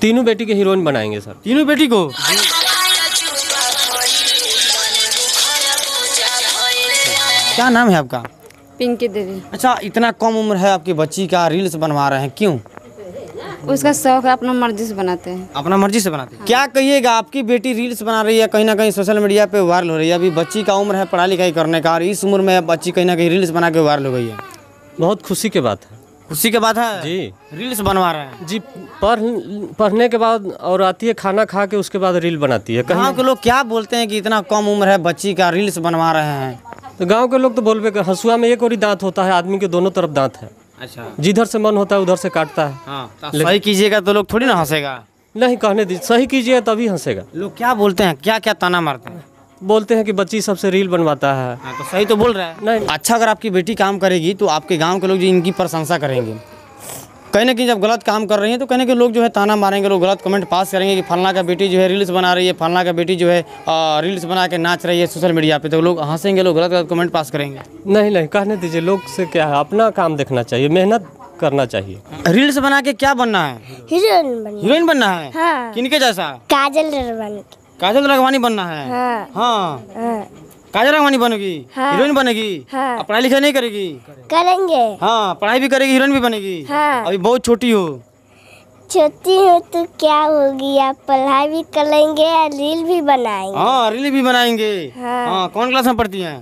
तीनों बेटी के हीरोइन बनाएंगे सर तीनों बेटी को क्या नाम है आपका पिंकी देवी अच्छा इतना कम उम्र है आपकी बच्ची का रील्स बनवा रहे हैं क्यों उसका शौक है अपना मर्जी से बनाते हैं अपना मर्जी से बनाते हैं हाँ। क्या कहिएगा आपकी बेटी रील्स बना रही है कहीं ना कहीं सोशल मीडिया पे वायरल हो रही है अभी बच्ची का उम्र है पढ़ाई लिखाई करने का और इस उम्र में बच्ची कहीं ना कहीं रील्स बना के वायरल हो गई है बहुत खुशी की बात है उसी के बाद है जी रील्स बनवा रहे हैं जी पढ़ पढ़ने के बाद और आती है खाना खा के उसके बाद रील बनाती है गाँव के लोग क्या बोलते हैं कि इतना कम उम्र है बच्ची का रील्स बनवा रहे हैं तो गाँव के लोग तो बोलबे कर हंसुआ में एक और ही दांत होता है आदमी के दोनों तरफ दांत है अच्छा जिधर से मन होता है उधर से काटता है हाँ, तो सही कीजिएगा तो लोग थोड़ी ना हंसेगा नहीं कहने दीजिए सही कीजिए तभी हंसेगा लोग क्या बोलते हैं क्या क्या ताना मारते हैं बोलते हैं कि बच्ची सबसे रील बनवाता है हाँ, तो सही तो बोल रहा है नहीं अच्छा अगर आपकी बेटी काम करेगी तो आपके गाँव के लोग जो इनकी प्रशंसा करेंगे कहीं ना कहीं जब गलत काम कर रही हैं तो कहने के लोग जो है ताना मारेंगे लोग गलत कमेंट पास करेंगे कि फलना का बेटी जो है रील्स बना रही है फलना का बेटी जो है रील्स बना के नाच रही है सोशल मीडिया पे तो लोग हंसेंगे लोग गलत गलत कमेंट पास करेंगे नहीं नहीं कहने दीजिए लोग से क्या है अपना काम देखना चाहिए मेहनत करना चाहिए रील्स बना के क्या बनना है हीरोइन बनना है हाँ। किनके जैसा काजल काजल तो रघवानी बनना है हाँ, हाँ।, हाँ। काजल रघवानी बनेगी हाँ। हीरोइन बनेगी पढ़ाई लिखाई नहीं करेगी करेंगे हाँ पढ़ाई भी करेगी हीरोइन भी बनेगी अभी बहुत छोटी हो छोटी हो तो क्या होगी आप पढ़ाई भी करेंगे रील भी बनाएंगे हाँ रील भी बनाएंगे हाँ, कौन क्लास में पढ़ती है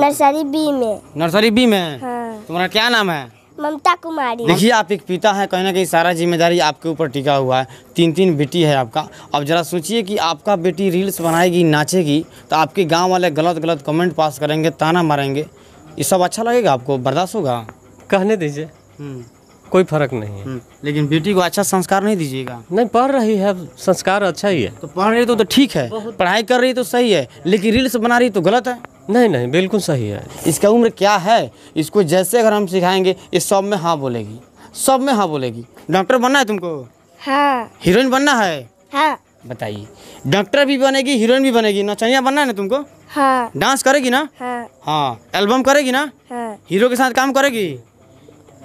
नर्सरी बी में नर्सरी बी में हाँ। तुम्हारा क्या नाम है ममता कुमारी देखिए आप एक पिता हैं कहीं ना कहीं सारा जिम्मेदारी आपके ऊपर टिका हुआ है तीन तीन बेटी है आपका अब जरा सोचिए कि आपका बेटी रील्स बनाएगी नाचेगी तो आपके गांव वाले गलत गलत कमेंट पास करेंगे ताना मारेंगे ये सब अच्छा लगेगा आपको बर्दाश्त होगा कहने दीजिए हम्म। कोई फर्क नहीं है हम्म। लेकिन बेटी को अच्छा संस्कार नहीं दीजिएगा नहीं पढ़ रही है संस्कार अच्छा ही है तो पढ़ रही तो, तो ठीक है पढ़ाई कर रही तो सही है लेकिन रील्स बना रही तो गलत है नहीं नहीं बिल्कुल सही है इसका उम्र क्या है इसको जैसे अगर हम सिखाएंगे ये सब में हाँ बोलेगी सब में हाँ बोलेगी डॉक्टर बनना है तुमको हाँ हीरोइन बनना है हाँ बताइए डॉक्टर भी बनेगी हीरोइन भी बनेगी नचनिया बनना है ना तुमको हाँ डांस करेगी ना हाँ हाँ एल्बम करेगी ना हाँ हीरो के साथ काम करेगी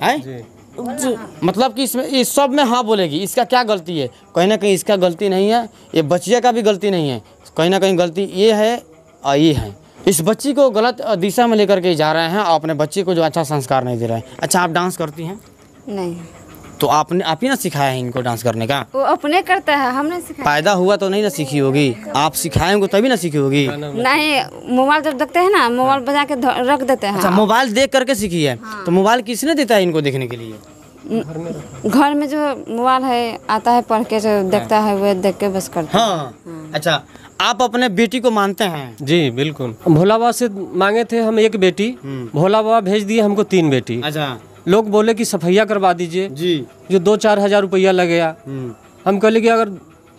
है जी मतलब कि इसमें इस सब में हाँ बोलेगी इसका क्या गलती है कहीं ना कहीं इसका गलती नहीं है ये बच्चिया का भी गलती नहीं है कहीं ना कहीं गलती ये है और ये है इस बच्ची को गलत दिशा में लेकर के जा रहे हैं और अपने बच्चे को जो अच्छा संस्कार नहीं दे रहे हैं अच्छा आप डांस करती हैं नहीं तो आपने आप ही ना सिखाया है इनको डांस करने का वो अपने करता है हमने सिखाया पैदा हुआ तो नहीं ना सीखी होगी आप सिखाए उनको तभी ना सीखी होगी नहीं मोबाइल जब देखते हैं ना मोबाइल बजा के रख देते हैं अच्छा मोबाइल देख करके सीखी है हाँ। तो मोबाइल किसने देता है इनको देखने के लिए घर में जो मोबाइल है आता है पढ़ के जो देखता है वो देख के बस करता हाँ। हाँ अच्छा आप अपने बेटी को मानते हैं जी बिल्कुल भोला बाबा से मांगे थे हम एक बेटी हम्म। भोला बाबा भेज दिए हमको तीन बेटी अच्छा लोग बोले कि सफैया करवा दीजिए जी जो दो चार हजार रुपया लगेगा हम्म। हम कह कि अगर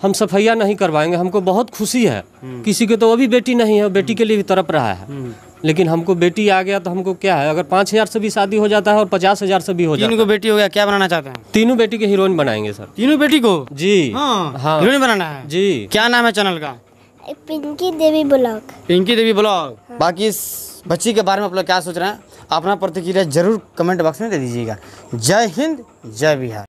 हम सफैया नहीं करवाएंगे हमको बहुत खुशी है हम्म। किसी के तो वो भी बेटी नहीं है बेटी के लिए भी तरप रहा है लेकिन हमको बेटी आ गया तो हमको क्या है अगर पाँच हजार से भी शादी हो जाता है और पचास हजार से भी हो जाता है बेटी हो गया क्या बनाना चाहते हैं तीनों बेटी के हीरोइन बनाएंगे सर तीनों बेटी को जी हाँ, हाँ हीरोइन बनाना है जी क्या नाम है चैनल का पिंकी देवी ब्लॉग पिंकी देवी ब्लॉग हाँ। बाकी इस बच्ची के बारे में आप लोग क्या सोच रहे हैं अपना प्रतिक्रिया जरूर कमेंट बॉक्स में दे दीजिएगा जय हिंद जय बिहार